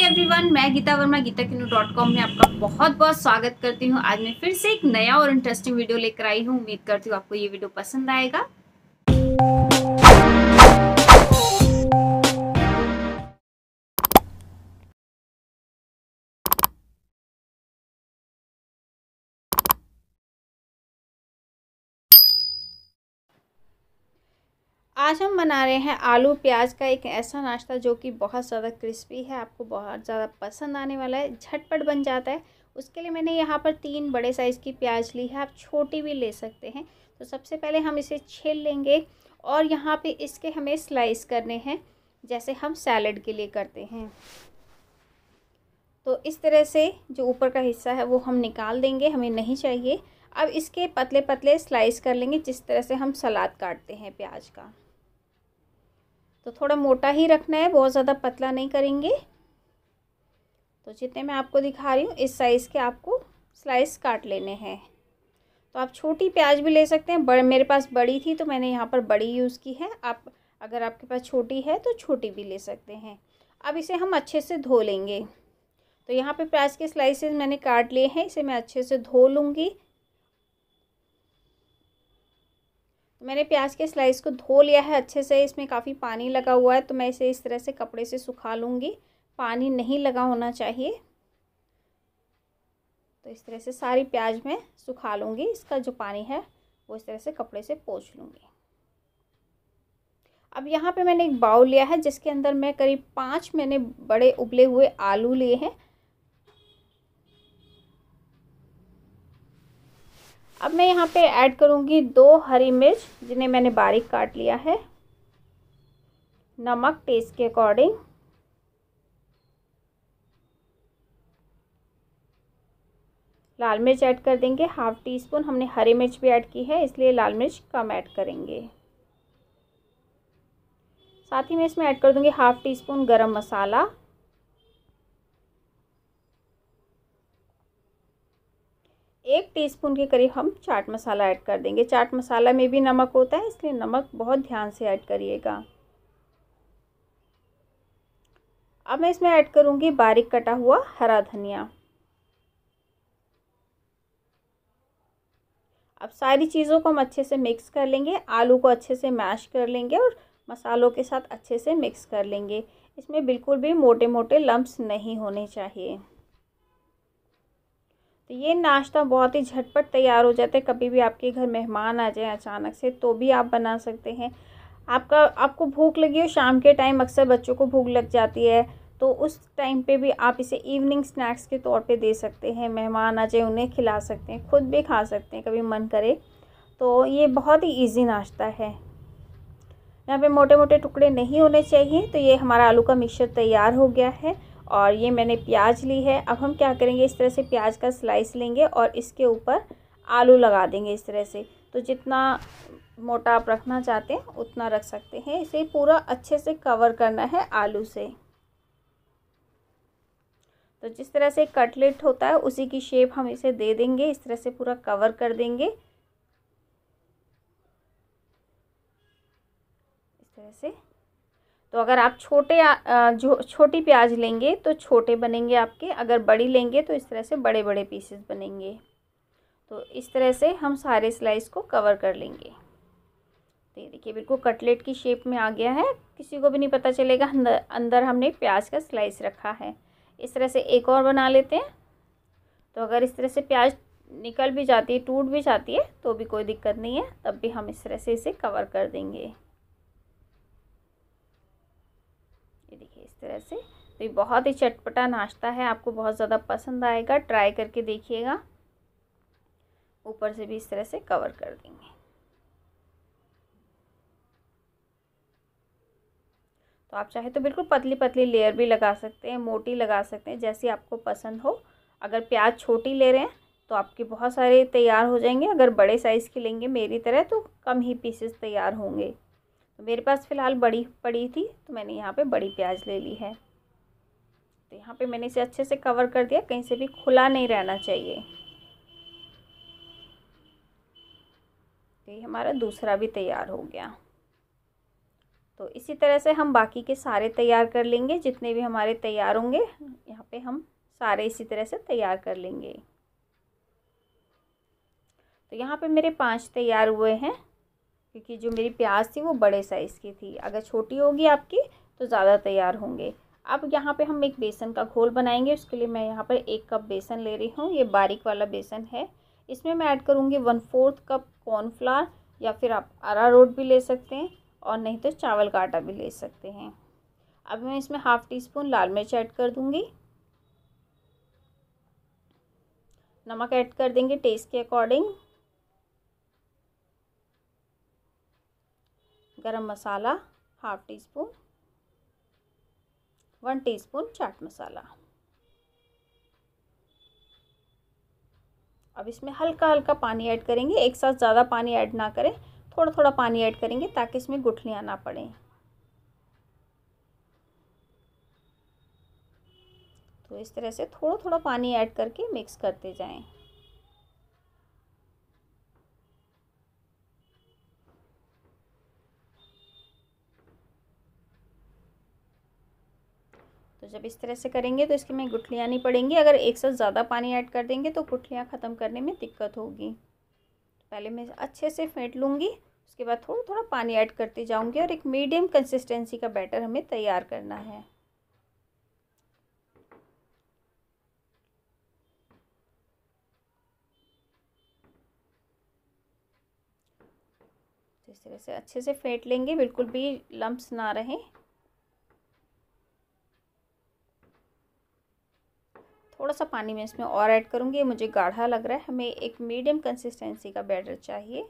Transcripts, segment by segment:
हाय everyone मैं Geeta Verma Geeta Kinnu dot com में आपका बहुत बहुत स्वागत करती हूँ आज मैं फिर से एक नया और इंटरेस्टिंग वीडियो लेकर आई हूँ उम्मीद करती हूँ आपको ये वीडियो पसंद आएगा आज हम बना रहे हैं आलू प्याज का एक ऐसा नाश्ता जो कि बहुत ज़्यादा क्रिस्पी है आपको बहुत ज़्यादा पसंद आने वाला है झटपट बन जाता है उसके लिए मैंने यहाँ पर तीन बड़े साइज़ की प्याज ली है आप छोटी भी ले सकते हैं तो सबसे पहले हम इसे छील लेंगे और यहाँ पे इसके हमें स्लाइस करने हैं जैसे हम सैलड के लिए करते हैं तो इस तरह से जो ऊपर का हिस्सा है वो हम निकाल देंगे हमें नहीं चाहिए अब इसके पतले पतले स्लाइस कर लेंगे जिस तरह से हम सलाद काटते हैं प्याज का तो थोड़ा मोटा ही रखना है बहुत ज़्यादा पतला नहीं करेंगे तो जितने मैं आपको दिखा रही हूँ इस साइज़ के आपको स्लाइस काट लेने हैं तो आप छोटी प्याज भी ले सकते हैं बड़े मेरे पास बड़ी थी तो मैंने यहाँ पर बड़ी यूज़ की है आप अगर आपके पास छोटी है तो छोटी भी ले सकते हैं अब इसे हम अच्छे से धो लेंगे तो यहाँ पे प्याज के स्लाइसेस मैंने काट लिए हैं इसे मैं अच्छे से धो लूँगी तो मैंने प्याज के स्लाइस को धो लिया है अच्छे से इसमें काफ़ी पानी लगा हुआ है तो मैं इसे इस तरह से कपड़े से सुखा लूँगी पानी नहीं लगा होना चाहिए तो इस तरह से सारी प्याज मैं सुखा लूँगी इसका जो पानी है वो इस तरह से कपड़े से पोछ लूँगी अब यहाँ पे मैंने एक बाउल लिया है जिसके अंदर मैं करीब पाँच मैंने बड़े उबले हुए आलू लिए हैं अब मैं यहाँ पे ऐड करूँगी दो हरी मिर्च जिन्हें मैंने बारीक काट लिया है नमक टेस्ट के अकॉर्डिंग लाल मिर्च ऐड कर देंगे हाफ टी स्पून हमने हरी मिर्च भी ऐड की है इसलिए लाल मिर्च कम ऐड करेंगे साथ ही मैं इसमें ऐड कर दूंगी हाफ टी स्पून गरम मसाला एक टीस्पून के करीब हम चाट मसाला ऐड कर देंगे चाट मसाला में भी नमक होता है इसलिए नमक बहुत ध्यान से ऐड करिएगा अब मैं इसमें ऐड करूँगी बारीक कटा हुआ हरा धनिया अब सारी चीज़ों को हम अच्छे से मिक्स कर लेंगे आलू को अच्छे से मैश कर लेंगे और मसालों के साथ अच्छे से मिक्स कर लेंगे इसमें बिल्कुल भी मोटे मोटे लम्ब्स नहीं होने चाहिए तो ये नाश्ता बहुत ही झटपट तैयार हो जाता है कभी भी आपके घर मेहमान आ जाए अचानक से तो भी आप बना सकते हैं आपका आपको भूख लगी हो शाम के टाइम अक्सर बच्चों को भूख लग जाती है तो उस टाइम पे भी आप इसे इवनिंग स्नैक्स के तौर पे दे सकते हैं मेहमान आ जाए उन्हें खिला सकते हैं खुद भी खा सकते हैं कभी मन करे तो ये बहुत ही इजी नाश्ता है यहाँ पे मोटे मोटे टुकड़े नहीं होने चाहिए तो ये हमारा आलू का मिक्सचर तैयार हो गया है और ये मैंने प्याज ली है अब हम क्या करेंगे इस तरह से प्याज का स्लाइस लेंगे और इसके ऊपर आलू लगा देंगे इस तरह से तो जितना मोटा आप रखना चाहते हैं उतना रख सकते हैं इसे पूरा अच्छे से कवर करना है आलू से तो जिस तरह से कटलेट होता है उसी की शेप हम इसे दे देंगे इस तरह से पूरा कवर कर देंगे इस तरह से तो अगर आप छोटे जो छोटी प्याज लेंगे तो छोटे बनेंगे आपके अगर बड़ी लेंगे तो इस तरह से बड़े बड़े पीसेस बनेंगे तो इस तरह से हम सारे स्लाइस को कवर कर लेंगे तो ये देखिए बिल्कुल कटलेट की शेप में आ गया है किसी को भी नहीं पता चलेगा अंदर अंदर हमने प्याज का स्लाइस रखा है इस तरह से एक और बना लेते हैं तो अगर इस तरह से प्याज निकल भी जाती है टूट भी जाती है तो भी कोई दिक्कत नहीं है तब भी हम इस तरह से इसे कवर कर देंगे तरह से तो ये बहुत ही चटपटा नाश्ता है आपको बहुत ज़्यादा पसंद आएगा ट्राई करके देखिएगा ऊपर से भी इस तरह से कवर कर देंगे तो आप चाहे तो बिल्कुल पतली पतली लेयर भी लगा सकते हैं मोटी लगा सकते हैं जैसी आपको पसंद हो अगर प्याज छोटी ले रहे हैं तो आपके बहुत सारे तैयार हो जाएंगे अगर बड़े साइज़ के लेंगे मेरी तरह तो कम ही पीसेस तैयार होंगे तो मेरे पास फ़िलहाल बड़ी पड़ी थी तो मैंने यहाँ पे बड़ी प्याज ले ली है तो यहाँ पे मैंने इसे अच्छे से कवर कर दिया कहीं से भी खुला नहीं रहना चाहिए तो ये हमारा दूसरा भी तैयार हो गया तो इसी तरह से हम बाकी के सारे तैयार कर लेंगे जितने भी हमारे तैयार होंगे यहाँ पे हम सारे इसी तरह से तैयार कर लेंगे तो यहाँ पे मेरे पांच तैयार हुए हैं क्योंकि जो मेरी प्याज थी वो बड़े साइज़ की थी अगर छोटी होगी आपकी तो ज़्यादा तैयार होंगे अब यहाँ पे हम एक बेसन का घोल बनाएंगे उसके लिए मैं यहाँ पर एक कप बेसन ले रही हूँ ये बारीक वाला बेसन है इसमें मैं ऐड करूँगी वन फोर्थ कप कॉर्नफ्लावर या फिर आप अरारोट भी ले सकते हैं और नहीं तो चावल का आटा भी ले सकते हैं अब मैं इसमें हाफ़ टी स्पून लाल मिर्च ऐड कर दूँगी नमक ऐड कर देंगे टेस्ट के according garam masala half teaspoon one teaspoon chaat masala अब इसमें हल्का हल्का पानी ऐड करेंगे एक साथ ज़्यादा पानी ऐड ना करें थोड़ा थोड़ा पानी ऐड करेंगे ताकि इसमें गुठलियाँ ना पड़ें तो इस तरह से थोड़ा थोड़ा पानी ऐड करके मिक्स करते जाएं जब इस तरह से करेंगे तो इसकी में गुठलियाँ नहीं पड़ेंगी अगर एक साथ ज़्यादा पानी ऐड कर देंगे तो गुठलियाँ ख़त्म करने में दिक्कत होगी पहले मैं अच्छे से फेंट लूँगी उसके बाद थोड़ा थोड़ा पानी ऐड करती जाऊँगी और एक मीडियम कंसिस्टेंसी का बैटर हमें तैयार करना है इस तरह से अच्छे से फेंट लेंगे बिल्कुल भी लम्ब्स ना रहें सा पानी मैं इसमें और ऐड करूँगी मुझे गाढ़ा लग रहा है हमें एक मीडियम कंसिस्टेंसी का बैटर चाहिए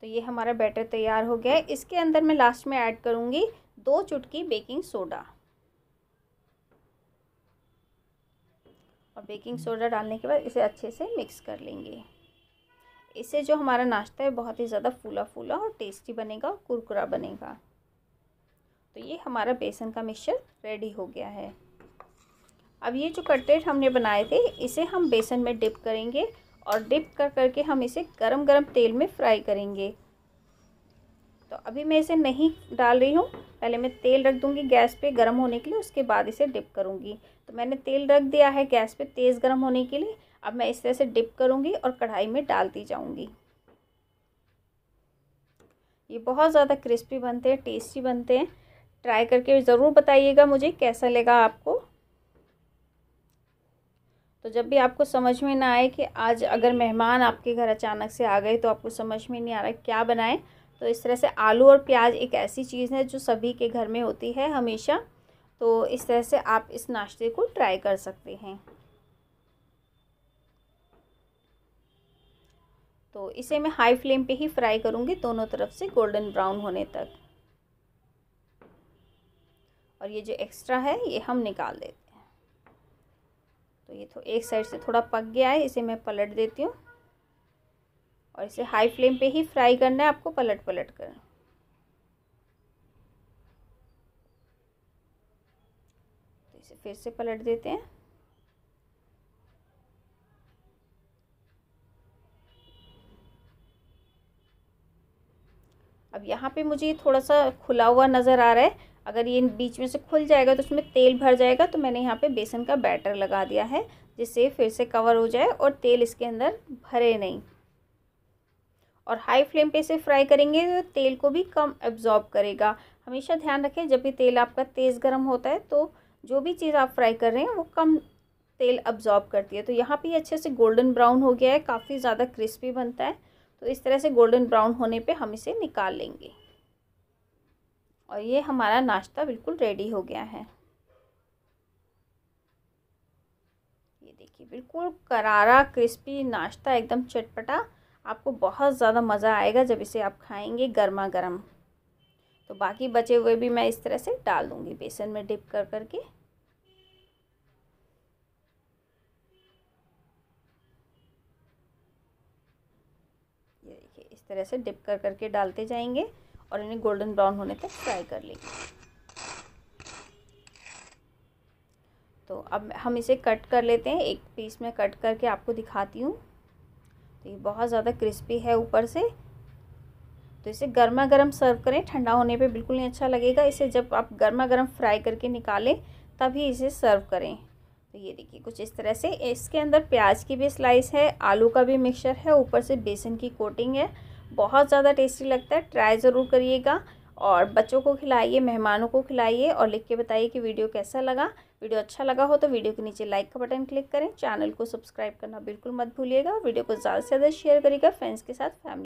तो ये हमारा बैटर तैयार हो गया है इसके अंदर मैं लास्ट में ऐड करूँगी दो चुटकी बेकिंग सोडा और बेकिंग सोडा डालने के बाद इसे अच्छे से मिक्स कर लेंगे इससे जो हमारा नाश्ता है बहुत ही ज़्यादा फूला फूला और टेस्टी बनेगा और कुरकुरा बनेगा तो ये हमारा बेसन का मिक्सचर रेडी हो गया है अब ये जो कटलेट हमने बनाए थे इसे हम बेसन में डिप करेंगे और डिप कर करके हम इसे गरम गरम तेल में फ्राई करेंगे तो अभी मैं इसे नहीं डाल रही हूँ पहले मैं तेल रख दूंगी गैस पे गर्म होने के लिए उसके बाद इसे डिप करूंगी तो मैंने तेल रख दिया है गैस पे तेज़ गर्म होने के लिए अब मैं इस तरह से डिप करूंगी और कढ़ाई में डाल दी जाऊँगी ये बहुत ज़्यादा क्रिस्पी बनते हैं टेस्टी बनते हैं ट्राई करके ज़रूर बताइएगा मुझे कैसा लगा आपको तो जब भी आपको समझ में ना आए कि आज अगर मेहमान आपके घर अचानक से आ गए तो आपको समझ में नहीं आ रहा क्या बनाएं तो इस तरह से आलू और प्याज एक ऐसी चीज़ है जो सभी के घर में होती है हमेशा तो इस तरह से आप इस नाश्ते को ट्राई कर सकते हैं तो इसे मैं हाई फ्लेम पे ही फ्राई करूँगी दोनों तरफ से गोल्डन ब्राउन होने तक और ये जो एक्स्ट्रा है ये हम निकाल देते हैं तो ये तो एक साइड से थोड़ा पक गया है इसे मैं पलट देती हूँ और इसे हाई फ्लेम पे ही फ्राई करना है आपको पलट पलट कर तो इसे फिर से पलट देते हैं अब यहाँ पे मुझे थोड़ा सा खुला हुआ नज़र आ रहा है अगर ये बीच में से खुल जाएगा तो उसमें तेल भर जाएगा तो मैंने यहाँ पे बेसन का बैटर लगा दिया है जिससे फिर से कवर हो जाए और तेल इसके अंदर भरे नहीं और हाई फ्लेम पे इसे फ्राई करेंगे तो तेल को भी कम एब्जॉर्ब करेगा हमेशा ध्यान रखें जब भी तेल आपका तेज़ गर्म होता है तो जो भी चीज़ आप फ्राई कर रहे हैं वो कम तेल अब्जॉर्ब करती है तो यहाँ पर अच्छे से गोल्डन ब्राउन हो गया है काफ़ी ज़्यादा क्रिस्पी बनता है तो इस तरह से गोल्डन ब्राउन होने पर हम इसे निकाल लेंगे और ये हमारा नाश्ता बिल्कुल रेडी हो गया है ये देखिए बिल्कुल करारा क्रिस्पी नाश्ता एकदम चटपटा आपको बहुत ज़्यादा मज़ा आएगा जब इसे आप खाएंगे गर्मा गर्म तो बाकी बचे हुए भी मैं इस तरह से डाल दूँगी बेसन में डिप कर करके देखिए इस तरह से डिप कर करके डालते जाएंगे और इन्हें गोल्डन ब्राउन होने तक फ्राई कर लेंगे तो अब हम इसे कट कर लेते हैं एक पीस में कट करके आपको दिखाती हूँ तो ये बहुत ज़्यादा क्रिस्पी है ऊपर से तो इसे गर्मा गर्म सर्व करें ठंडा होने पे बिल्कुल नहीं अच्छा लगेगा इसे जब आप गर्मा गर्म फ्राई करके निकालें तभी इसे सर्व करें तो ये देखिए कुछ इस तरह से इसके अंदर प्याज की भी स्लाइस है आलू का भी मिक्सचर है ऊपर से बेसन की कोटिंग है बहुत ज़्यादा टेस्टी लगता है ट्राई ज़रूर करिएगा और बच्चों को खिलाइए मेहमानों को खिलाइए और लिख के बताइए कि वीडियो कैसा लगा वीडियो अच्छा लगा हो तो वीडियो के नीचे लाइक का बटन क्लिक करें चैनल को सब्सक्राइब करना बिल्कुल मत भूलिएगा वीडियो को ज़्यादा से ज़्यादा शेयर करिएगा फ्रेंड्स के साथ फैमिली